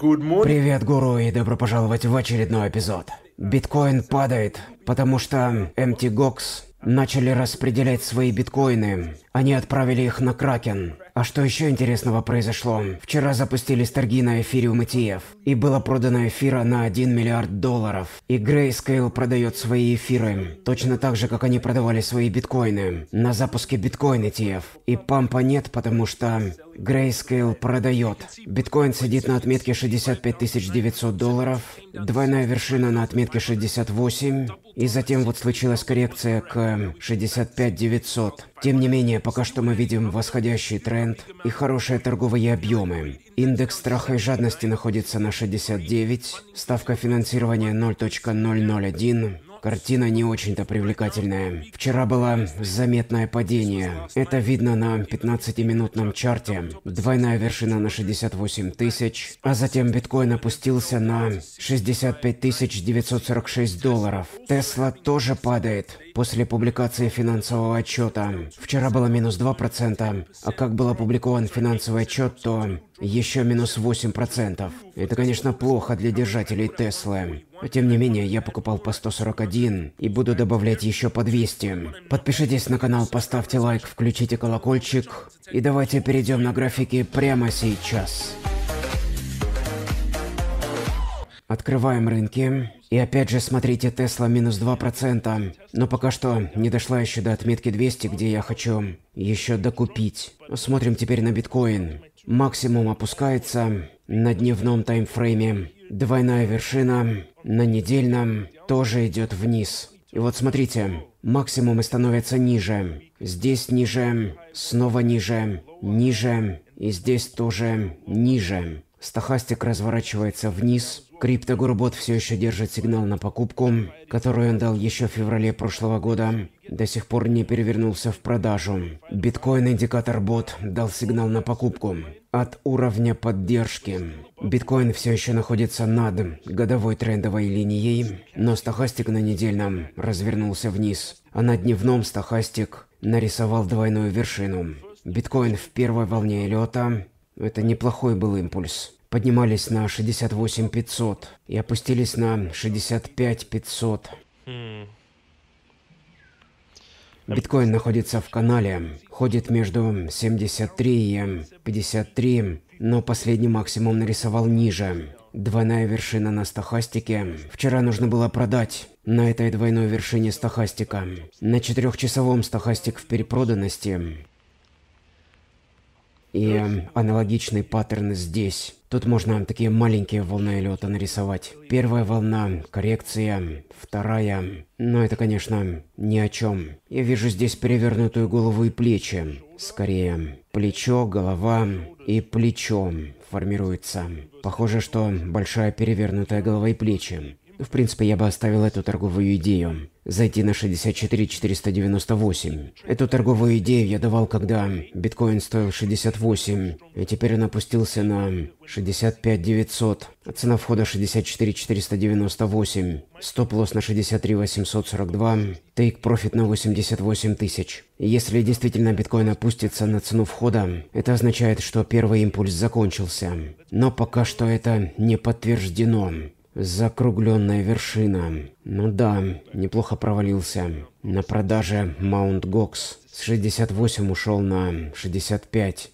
Привет, гуру, и добро пожаловать в очередной эпизод. Биткоин падает, потому что MTGOX начали распределять свои биткоины. Они отправили их на Кракен. А что еще интересного произошло? Вчера запустились торги на эфириум ETF, и было продано эфира на 1 миллиард долларов. И Grayscale продает свои эфиры, точно так же, как они продавали свои биткоины, на запуске биткоин ETF. И пампа нет, потому что Grayscale продает. Биткоин сидит на отметке 65 900 долларов, двойная вершина на отметке 68, и затем вот случилась коррекция к это 65 900. Тем не менее, пока что мы видим восходящий тренд и хорошие торговые объемы. Индекс страха и жадности находится на 69, ставка финансирования 0.001, Картина не очень-то привлекательная. Вчера было заметное падение. Это видно на 15-минутном чарте. Двойная вершина на 68 тысяч, а затем биткоин опустился на 65 946 долларов. Тесла тоже падает. После публикации финансового отчета. Вчера было минус 2%, а как был опубликован финансовый отчет, то еще минус 8%. Это, конечно, плохо для держателей Теслы. Но тем не менее, я покупал по 141 и буду добавлять еще по 200. Подпишитесь на канал, поставьте лайк, включите колокольчик. И давайте перейдем на графики прямо сейчас. Открываем рынки. И опять же смотрите Тесла минус 2%. Но пока что не дошла еще до отметки 200, где я хочу еще докупить. Смотрим теперь на биткоин. Максимум опускается на дневном таймфрейме. Двойная вершина на недельном тоже идет вниз. И вот смотрите, максимумы становятся ниже. Здесь ниже, снова ниже, ниже, и здесь тоже ниже. Стохастик разворачивается вниз. Криптогурбот все еще держит сигнал на покупку, которую он дал еще в феврале прошлого года до сих пор не перевернулся в продажу. Биткоин-индикатор бот дал сигнал на покупку от уровня поддержки. Биткоин все еще находится над годовой трендовой линией, но стахастик на недельном развернулся вниз, а на дневном стахастик нарисовал двойную вершину. Биткоин в первой волне лета – это неплохой был импульс. Поднимались на 68 500 и опустились на 65 500. Биткоин находится в канале, ходит между 73 и 53, но последний максимум нарисовал ниже. Двойная вершина на стахастике. Вчера нужно было продать на этой двойной вершине стахастика. На четырехчасовом стахастик в перепроданности. И эм, аналогичный паттерн здесь. Тут можно такие маленькие волны волноилета нарисовать. Первая волна – коррекция, вторая… Но это, конечно, ни о чем. Я вижу здесь перевернутую голову и плечи. Скорее, плечо, голова и плечо формируется. Похоже, что большая перевернутая голова и плечи. В принципе, я бы оставил эту торговую идею зайти на 64 498. Эту торговую идею я давал, когда биткоин стоил 68, и теперь он опустился на 65 900, а цена входа 64 498, стоп-лосс на 63 842, тейк-профит на 88 тысяч. Если действительно биткоин опустится на цену входа, это означает, что первый импульс закончился. Но пока что это не подтверждено. Закругленная вершина. Ну да, неплохо провалился. На продаже Маунт Гокс с 68 ушел на 65.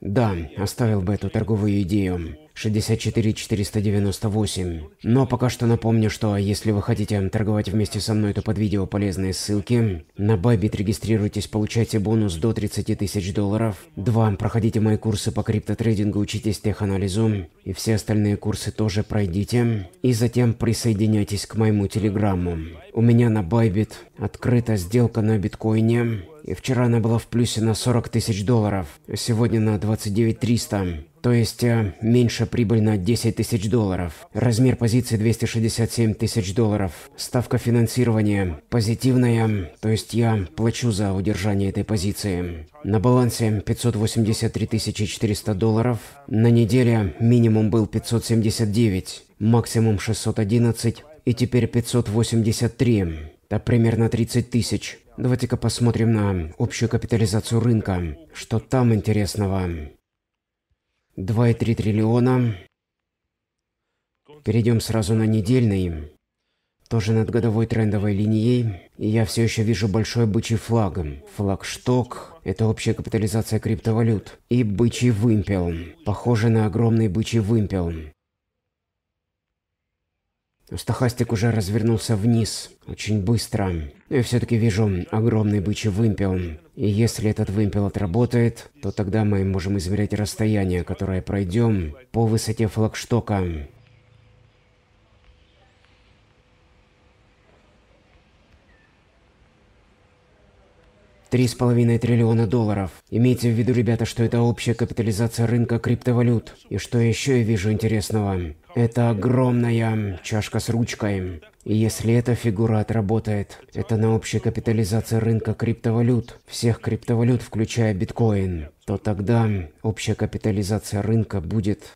Да, оставил бы эту торговую идею. 64 498. Но пока что напомню, что если вы хотите торговать вместе со мной, то под видео полезные ссылки. На Байбит, регистрируйтесь, получайте бонус до 30 тысяч долларов. 2. Проходите мои курсы по криптотрейдингу, учитесь теханализу. И все остальные курсы тоже пройдите. И затем присоединяйтесь к моему телеграмму. У меня на Байбит открыта сделка на биткоине. И вчера она была в плюсе на 40 тысяч долларов, а сегодня на 29 300 то есть э, меньше прибыль на 10 тысяч долларов. Размер позиции 267 тысяч долларов. Ставка финансирования позитивная, то есть я плачу за удержание этой позиции. На балансе 583 400 долларов. На неделе минимум был 579, максимум 611 и теперь 583. Это примерно 30 тысяч. Давайте-ка посмотрим на общую капитализацию рынка. Что там интересного? 2,3 триллиона. Перейдем сразу на недельный. Тоже над годовой трендовой линией. И я все еще вижу большой бычий флаг. Флагшток – это общая капитализация криптовалют. И бычий вымпел. Похоже на огромный бычий вымпел. Но стахастик уже развернулся вниз, очень быстро. Но я все-таки вижу огромный бычий вымпел. И если этот вымпел отработает, то тогда мы можем измерять расстояние, которое пройдем по высоте флагштока. Три с половиной триллиона долларов. Имейте в виду, ребята, что это общая капитализация рынка криптовалют. И что еще я вижу интересного? Это огромная чашка с ручкой. И если эта фигура отработает, это на общей капитализации рынка криптовалют, всех криптовалют, включая биткоин, то тогда общая капитализация рынка будет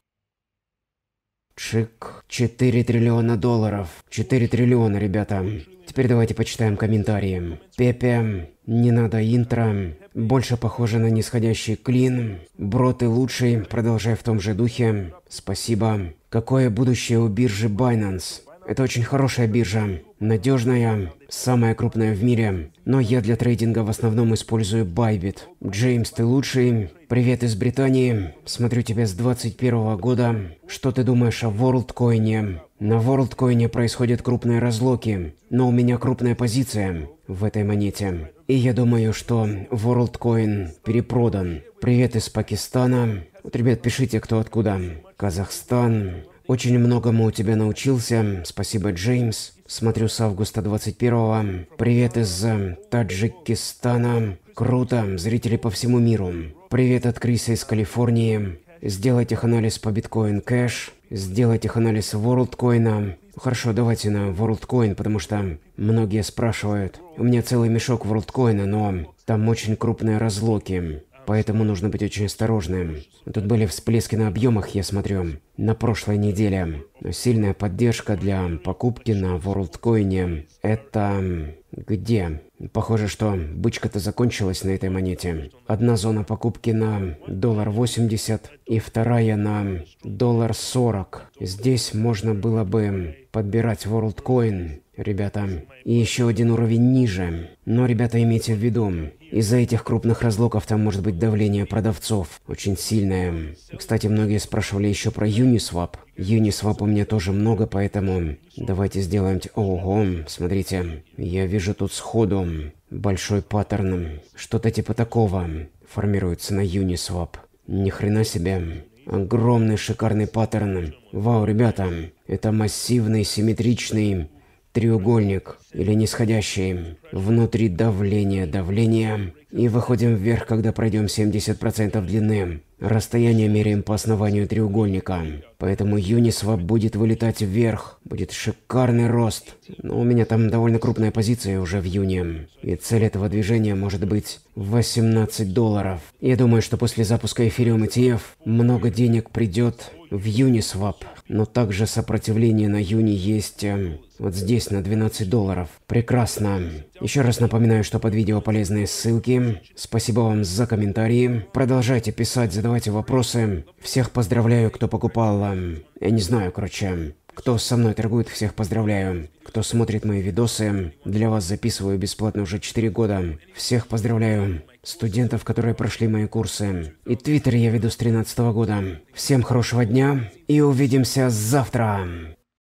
Чик. 4 триллиона долларов. 4 триллиона, ребята. Теперь давайте почитаем комментарии. Пепе, не надо интро. Больше похоже на нисходящий клин. Бро, ты лучший, продолжай в том же духе. Спасибо. Какое будущее у биржи Binance? Это очень хорошая биржа, надежная, самая крупная в мире. Но я для трейдинга в основном использую Bybit. Джеймс, ты лучший. Привет из Британии. Смотрю тебя с 21 года. Что ты думаешь о WorldCoin? На WorldCoin происходят крупные разлоки, но у меня крупная позиция в этой монете. И я думаю, что WorldCoin перепродан. Привет из Пакистана. Вот, ребят, пишите, кто откуда. Казахстан. Очень многому у тебя научился. Спасибо, Джеймс. Смотрю с августа 21-го. Привет из э, Таджикистана. Круто, зрители по всему миру. Привет от Криса из Калифорнии. Сделать их анализ по Bitcoin Cash, сделать их анализ WorldCoin. Хорошо, давайте на WorldCoin, потому что многие спрашивают. У меня целый мешок WorldCoin, но там очень крупные разлоки поэтому нужно быть очень осторожным. Тут были всплески на объемах, я смотрю, на прошлой неделе. сильная поддержка для покупки на WorldCoin это... Где? Похоже, что бычка-то закончилась на этой монете. Одна зона покупки на доллар 80 и вторая на доллар 40. Здесь можно было бы подбирать WorldCoin ребята. И еще один уровень ниже. Но, ребята, имейте в виду, из-за этих крупных разлоков там может быть давление продавцов. Очень сильное. Кстати, многие спрашивали еще про Uniswap. Uniswap у меня тоже много, поэтому давайте сделаем... Ого, смотрите. Я вижу тут сходу большой паттерн. Что-то типа такого формируется на Uniswap. Ни хрена себе. Огромный шикарный паттерн. Вау, ребята, это массивный, симметричный треугольник или нисходящий. Внутри давление, давление. И выходим вверх, когда пройдем 70% длины. Расстояние меряем по основанию треугольника. Поэтому Юнисвап будет вылетать вверх. Будет шикарный рост. Но у меня там довольно крупная позиция уже в июне. И цель этого движения может быть 18 долларов. Я думаю, что после запуска Эфириум ETF много денег придет в Uniswap, но также сопротивление на Юни есть эм, вот здесь на 12 долларов. Прекрасно. Еще раз напоминаю, что под видео полезные ссылки. Спасибо вам за комментарии. Продолжайте писать, задавайте вопросы. Всех поздравляю, кто покупал. Эм, я не знаю, короче. Кто со мной торгует, всех поздравляю. Кто смотрит мои видосы, для вас записываю бесплатно уже 4 года. Всех поздравляю. Студентов, которые прошли мои курсы. И твиттер я веду с 13 -го года. Всем хорошего дня и увидимся завтра.